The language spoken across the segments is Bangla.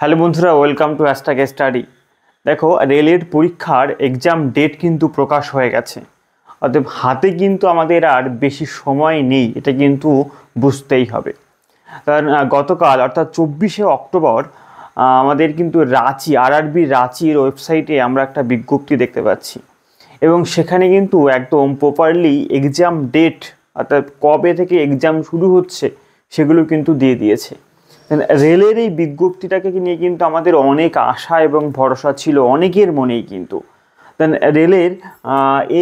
হ্যালো বন্ধুরা ওয়েলকাম টু অ্যাস্টাকে স্টাডি দেখো রেলের পরীক্ষার এক্সাম ডেট কিন্তু প্রকাশ হয়ে গেছে অতএব হাতে কিন্তু আমাদের আর বেশি সময় নেই এটা কিন্তু বুঝতেই হবে কারণ গতকাল অর্থাৎ চব্বিশে অক্টোবর আমাদের কিন্তু রাঁচি আরআরবি রাঁচির ওয়েবসাইটে আমরা একটা বিজ্ঞপ্তি দেখতে পাচ্ছি এবং সেখানে কিন্তু একদম প্রপারলি এক্সাম ডেট অর্থাৎ কবে থেকে এক্সাম শুরু হচ্ছে সেগুলো কিন্তু দিয়ে দিয়েছে রেলের এই বিজ্ঞপ্তিটাকে নিয়ে কিন্তু আমাদের অনেক আশা এবং ভরসা ছিল অনেকের মনেই কিন্তু দেন রেলের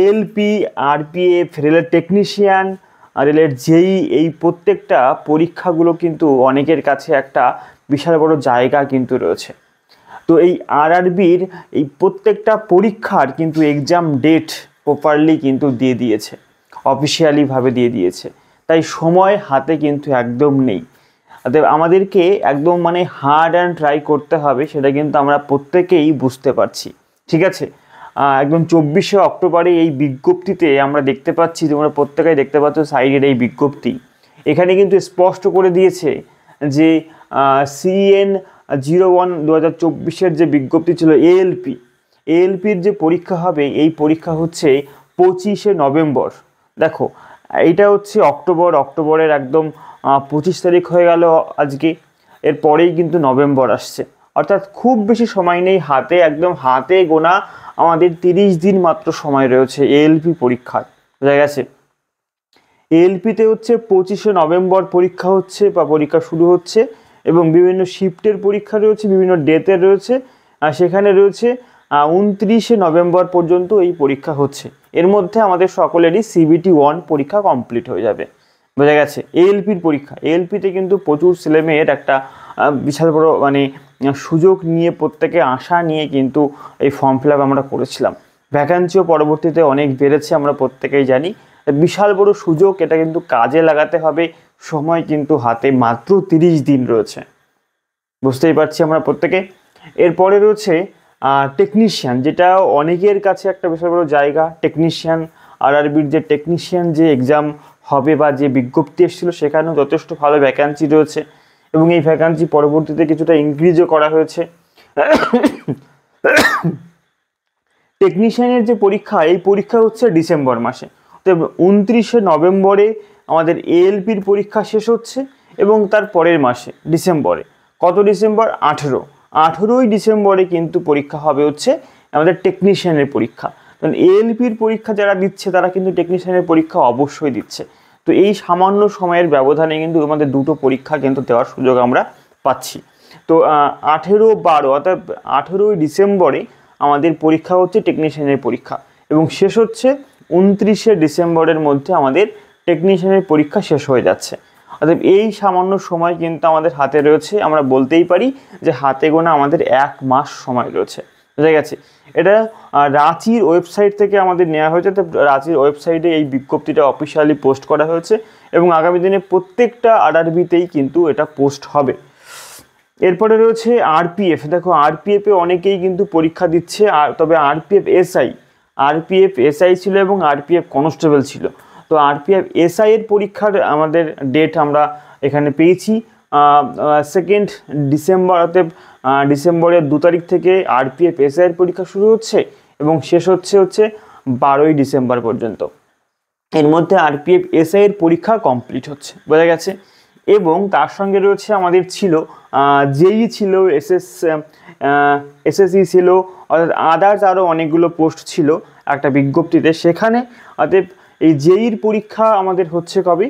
এলপি আরপিএফ রেলের টেকনিশিয়ান রেলের যেই এই প্রত্যেকটা পরীক্ষাগুলো কিন্তু অনেকের কাছে একটা বিশাল বড় জায়গা কিন্তু রয়েছে তো এই আরআরবির এই প্রত্যেকটা পরীক্ষার কিন্তু এক্সাম ডেট প্রপারলি কিন্তু দিয়ে দিয়েছে অফিসিয়ালিভাবে দিয়ে দিয়েছে তাই সময় হাতে কিন্তু একদম নেই আমাদেরকে একদম মানে হার্ড অ্যান্ড ট্রাই করতে হবে সেটা কিন্তু আমরা প্রত্যেকেই বুঝতে পারছি ঠিক আছে একদম চব্বিশে অক্টোবরে এই বিজ্ঞপ্তিতে আমরা দেখতে পাচ্ছি তোমরা প্রত্যেকেই দেখতে পাচ্ছ সাইডের এই বিজ্ঞপ্তি এখানে কিন্তু স্পষ্ট করে দিয়েছে যে সিএন জিরো ওয়ান দু হাজার চব্বিশের যে বিজ্ঞপ্তি ছিল এএলপি এএলপির যে পরীক্ষা হবে এই পরীক্ষা হচ্ছে পঁচিশে নভেম্বর দেখো এটা হচ্ছে অক্টোবর অক্টোবরের একদম পঁচিশ তারিখ হয়ে গেল আজকে এরপরেই কিন্তু নভেম্বর আসছে অর্থাৎ খুব বেশি সময় নেই হাতে একদম হাতে গোনা আমাদের তিরিশ দিন মাত্র সময় রয়েছে এএলপি পরীক্ষার বোঝা গেছে এএলপিতে হচ্ছে পঁচিশে নভেম্বর পরীক্ষা হচ্ছে বা পরীক্ষা শুরু হচ্ছে এবং বিভিন্ন শিফটের পরীক্ষা রয়েছে বিভিন্ন ডেতে রয়েছে সেখানে রয়েছে উনত্রিশে নভেম্বর পর্যন্ত এই পরীক্ষা হচ্ছে এর মধ্যে আমাদের সকলেরই সিবিটি ওয়ান পরীক্ষা কমপ্লিট হয়ে যাবে বোঝা গেছে এএলপির পরীক্ষা এএলপিতে কিন্তু প্রচুর ছেলেমেয়ের একটা বিশাল বড় মানে সুযোগ নিয়ে প্রত্যেকে আশা নিয়ে কিন্তু এই ফর্ম ফিল আমরা করেছিলাম ভ্যাকান্সিও পরবর্তীতে অনেক বেড়েছে আমরা প্রত্যেকেই জানি বিশাল বড় সুযোগ এটা কিন্তু কাজে লাগাতে হবে সময় কিন্তু হাতে মাত্র তিরিশ দিন রয়েছে বুঝতেই পারছি আমরা প্রত্যেকে এরপরে রয়েছে টেকনিশিয়ান যেটা অনেকের কাছে একটা বিশাল বড় জায়গা টেকনিশিয়ান আর আরবির যে টেকনিশিয়ান যে এক্সাম হবে বা যে বিজ্ঞপ্তি এসেছিল সেখানেও যথেষ্ট ভালো ভ্যাকান্সি রয়েছে এবং এই ভ্যাকান্সি পরবর্তীতে কিছুটা ইনক্রিজও করা হয়েছে টেকনিশিয়ানের যে পরীক্ষা এই পরীক্ষা হচ্ছে ডিসেম্বর মাসে তো উনত্রিশে নভেম্বরে আমাদের এএলপির পরীক্ষা শেষ হচ্ছে এবং তার পরের মাসে ডিসেম্বরে কত ডিসেম্বর আঠেরো আঠেরোই ডিসেম্বরে কিন্তু পরীক্ষা হবে হচ্ছে আমাদের টেকনিশিয়ানের পরীক্ষা কারণ এএলপির পরীক্ষা যারা দিচ্ছে তারা কিন্তু টেকনিশিয়ানের পরীক্ষা অবশ্যই দিচ্ছে তো এই সামান্য সময়ের ব্যবধানে কিন্তু আমাদের দুটো পরীক্ষা কিন্তু দেওয়ার সুযোগ আমরা পাচ্ছি তো আঠেরো বারো অর্থাৎ আঠেরোই ডিসেম্বরে আমাদের পরীক্ষা হচ্ছে টেকনিশিয়ানের পরীক্ষা এবং শেষ হচ্ছে উনত্রিশে ডিসেম্বরের মধ্যে আমাদের টেকনিশিয়ানের পরীক্ষা শেষ হয়ে যাচ্ছে অর্থাৎ এই সামান্য সময় কিন্তু আমাদের হাতে রয়েছে আমরা বলতেই পারি যে হাতে গোনা আমাদের এক মাস সময় রয়েছে বুঝে গেছে এটা রাঁচির ওয়েবসাইট থেকে আমাদের নেওয়া হয়েছে তো রাঁচির ওয়েবসাইটে এই বিজ্ঞপ্তিটা অফিসিয়ালি পোস্ট করা হয়েছে এবং আগামী দিনে প্রত্যেকটা আরআরবিতেই কিন্তু এটা পোস্ট হবে এরপরে রয়েছে আরপিএফ দেখো আরপিএফে অনেকেই কিন্তু পরীক্ষা দিচ্ছে আর তবে আরপিএফ এসআই আরপিএফ এসআই ছিল এবং আরপিএফ কনস্টেবল ছিল তো আরপিএফ এসআই এর পরীক্ষার আমাদের ডেট আমরা এখানে পেয়েছি সেকেন্ড ডিসেম্বর অতএব ডিসেম্বরের দু তারিখ থেকে আরপিএফ এসআইয়ের পরীক্ষা শুরু হচ্ছে এবং শেষ হচ্ছে হচ্ছে বারোই ডিসেম্বর পর্যন্ত এর মধ্যে আরপিএফ এসআইয়ের পরীক্ষা কমপ্লিট হচ্ছে বোঝা গেছে এবং তার সঙ্গে রয়েছে আমাদের ছিল জেই ছিল এসএস এসএসসি e ছিল অর্থাৎ আদার্স আরও অনেকগুলো পোস্ট ছিল একটা বিজ্ঞপ্তিতে সেখানে অতএব এই জেইর পরীক্ষা আমাদের হচ্ছে কবে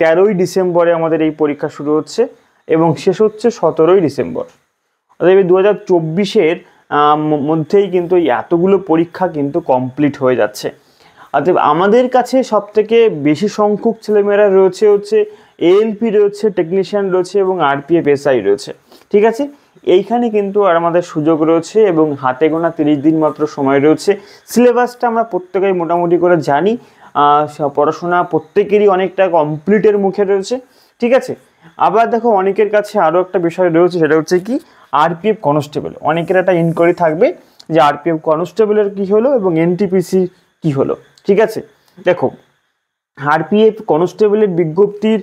তেরোই ডিসেম্বরে আমাদের এই পরীক্ষা শুরু হচ্ছে এবং শেষ হচ্ছে সতেরোই ডিসেম্বর অতএব দু হাজার চব্বিশের মধ্যেই কিন্তু এই এতগুলো পরীক্ষা কিন্তু কমপ্লিট হয়ে যাচ্ছে অতএব আমাদের কাছে সবথেকে বেশি সংখ্যক ছেলেমেয়েরা রয়েছে হচ্ছে এএলপি রয়েছে টেকনিশিয়ান রয়েছে এবং আরপিএফ এসআই রয়েছে ঠিক আছে এইখানে কিন্তু আর আমাদের সুযোগ রয়েছে এবং হাতে গোনা তিরিশ দিন মাত্র সময় রয়েছে সিলেবাসটা আমরা প্রত্যেকেই মোটামুটি করে জানি পড়াশোনা প্রত্যেকেরই অনেকটা কমপ্লিটের মুখে রয়েছে ঠিক আছে আবার দেখো অনেকের কাছে আরও একটা বিষয় রয়েছে সেটা হচ্ছে কি আরপিএফ কনস্টেবল অনেকের একটা ইনকোয়ারি থাকবে যে আরপিএফ কনস্টেবলের কি হলো এবং এনটিপিসি কি হলো ঠিক আছে দেখো আরপিএফ কনস্টেবলের বিজ্ঞপ্তির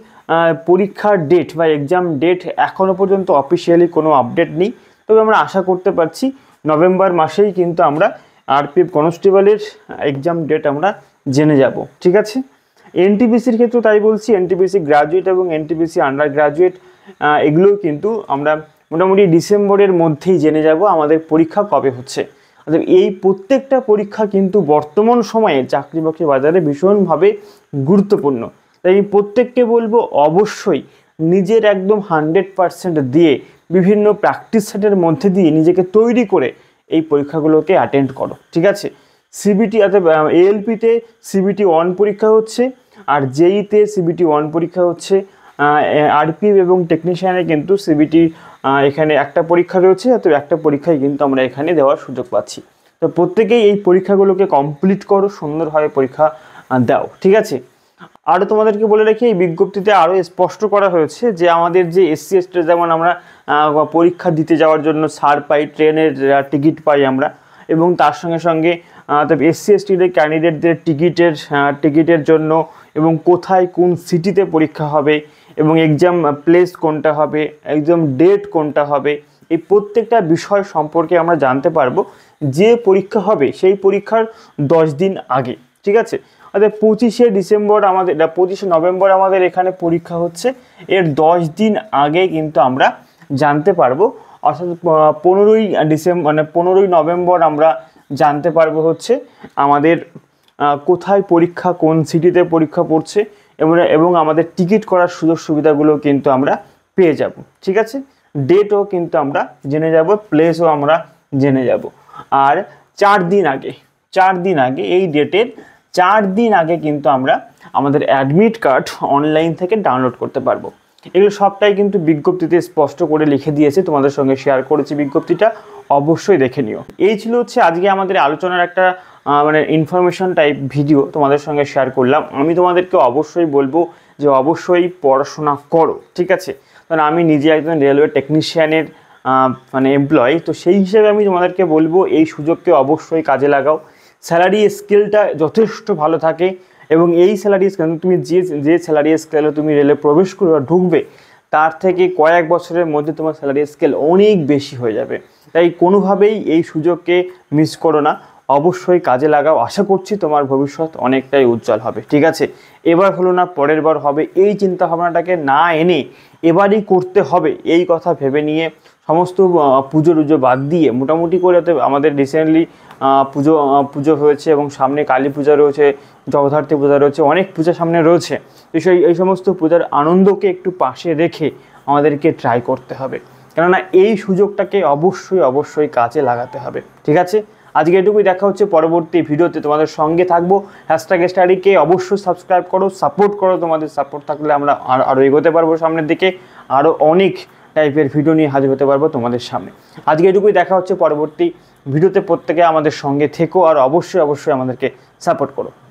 পরীক্ষার ডেট বা এক্সাম ডেট এখনও পর্যন্ত অফিসিয়ালি কোনো আপডেট নেই তবে আমরা আশা করতে পারছি নভেম্বর মাসেই কিন্তু আমরা আরপিএফ কনস্টেবলের এক্সাম ডেট আমরা জেনে যাব ঠিক আছে এনটিপিসির ক্ষেত্রে তাই বলছি এনটিপিসি গ্রাজুয়েট এবং টিপিসি আন্ডার গ্রাজুয়েট এগুলো কিন্তু আমরা মোটামুটি ডিসেম্বরের মধ্যেই জেনে যাব আমাদের পরীক্ষা কবে হচ্ছে অর্থাৎ এই প্রত্যেকটা পরীক্ষা কিন্তু বর্তমান সময়ে চাকরি বাকরি বাজারে ভীষণভাবে গুরুত্বপূর্ণ তাই আমি প্রত্যেককে বলবো অবশ্যই নিজের একদম হান্ড্রেড পারসেন্ট দিয়ে বিভিন্ন প্র্যাকটিস সেটের মধ্যে দিয়ে নিজেকে তৈরি করে এই পরীক্ষাগুলোকে অ্যাটেন্ড করো ঠিক আছে সিবিটি অর্থাৎ এএলপিতে সিবিটি ওয়ান পরীক্ষা হচ্ছে আর জেইতে সিবিটি ওয়ান পরীক্ষা হচ্ছে আরপি এবং টেকনিশিয়ানে কিন্তু সিবিটি এখানে একটা পরীক্ষা রয়েছে তো একটা পরীক্ষায় কিন্তু আমরা এখানে দেওয়ার সুযোগ পাচ্ছি তো প্রত্যেকেই এই পরীক্ষাগুলোকে কমপ্লিট করো সুন্দরভাবে পরীক্ষা দাও ঠিক আছে আরও তোমাদেরকে বলে রাখি এই বিজ্ঞপ্তিতে আরও স্পষ্ট করা হয়েছে যে আমাদের যে এসসি এসটি যেমন আমরা পরীক্ষা দিতে যাওয়ার জন্য সার পাই ট্রেনের টিকিট পাই আমরা এবং তার সঙ্গে সঙ্গে তবে এসসি এসটিদের ক্যান্ডিডেটদের টিকিটের টিকিটের জন্য এবং কোথায় কোন সিটিতে পরীক্ষা হবে এবং এক্সাম প্লেস কোনটা হবে এক্সাম ডেট কোনটা হবে এই প্রত্যেকটা বিষয় সম্পর্কে আমরা জানতে পারবো যে পরীক্ষা হবে সেই পরীক্ষার দশ দিন আগে ঠিক আছে অর্থাৎ পঁচিশে ডিসেম্বর আমাদের পঁচিশে নভেম্বর আমাদের এখানে পরীক্ষা হচ্ছে এর দশ দিন আগে কিন্তু আমরা জানতে পারবো অর্থাৎ পনেরোই ডিসেম্বর মানে পনেরোই নভেম্বর আমরা জানতে পারবো হচ্ছে আমাদের কোথায় পরীক্ষা কোন সিটিতে পরীক্ষা পড়ছে এবং এবং আমাদের টিকিট করার সুযোগ সুবিধাগুলো কিন্তু আমরা পেয়ে যাব ঠিক আছে ডেটও কিন্তু আমরা জেনে যাব প্লেসও আমরা জেনে যাব আর চার দিন আগে চার দিন আগে এই ডেটের চার দিন আগে কিন্তু আমরা আমাদের অ্যাডমিট কার্ড অনলাইন থেকে ডাউনলোড করতে পারবো এগুলো সবটাই কিন্তু বিজ্ঞপ্তিতে স্পষ্ট করে লিখে দিয়েছে তোমাদের সঙ্গে শেয়ার করেছি বিজ্ঞপ্তিটা অবশ্যই দেখে নিও এই ছিল হচ্ছে আজকে আমাদের আলোচনার একটা মানে ইনফরমেশন টাইপ ভিডিও তোমাদের সঙ্গে শেয়ার করলাম আমি তোমাদেরকে অবশ্যই বলবো যে অবশ্যই পড়াশোনা করো ঠিক আছে কারণ আমি নিজে একজন রেলওয়ে টেকনিশিয়ানের মানে এমপ্লয় তো সেই হিসাবে আমি তোমাদেরকে বলবো এই সুযোগকে অবশ্যই কাজে লাগাও স্যালারি স্কেলটা যথেষ্ট ভালো থাকে এবং এই স্যালারি স্কেল তুমি যে যে স্যালারি স্কেলে তুমি রেলে প্রবেশ করবে ঢুকবে তার থেকে কয়েক বছরের মধ্যে তোমার স্যালারি স্কেল অনেক বেশি হয়ে যাবে তাই কোনোভাবেই এই সুযোগকে মিস করো না অবশ্যই কাজে লাগাও আশা করছি তোমার ভবিষ্যৎ অনেকটাই উজ্জ্বল হবে ঠিক আছে এবার হলো না পরের বার হবে এই চিন্তা ভাবনাটাকে না এনে এবারই করতে হবে এই কথা ভেবে নিয়ে সমস্ত পুজো টুজো বাদ দিয়ে মোটামুটি করে তো আমাদের রিসেন্টলি পুজো পুজো হয়েছে এবং সামনে কালী পূজা রয়েছে জগদ্ধার্থী পূজা রয়েছে অনেক পূজা সামনে রয়েছে তো সেই এই সমস্ত পূজার আনন্দকে একটু পাশে রেখে আমাদেরকে ট্রাই করতে হবে কেননা এই সুযোগটাকে অবশ্যই অবশ্যই কাজে লাগাতে হবে ঠিক আছে আজকে এটুকুই দেখা হচ্ছে পরবর্তী ভিডিওতে তোমাদের সঙ্গে থাকবো হ্যাশট্যাগ স্টাডিকে অবশ্যই সাবস্ক্রাইব করো সাপোর্ট করো তোমাদের সাপোর্ট থাকলে আমরা আরও এগোতে পারবো সামনের দিকে আরও অনেক টাইপের ভিডিও নিয়ে হাজির হতে পারবো তোমাদের সামনে আজকে এটুকুই দেখা হচ্ছে পরবর্তী ভিডিওতে প্রত্যেকে আমাদের সঙ্গে থেকো আর অবশ্যই অবশ্যই আমাদেরকে সাপোর্ট করো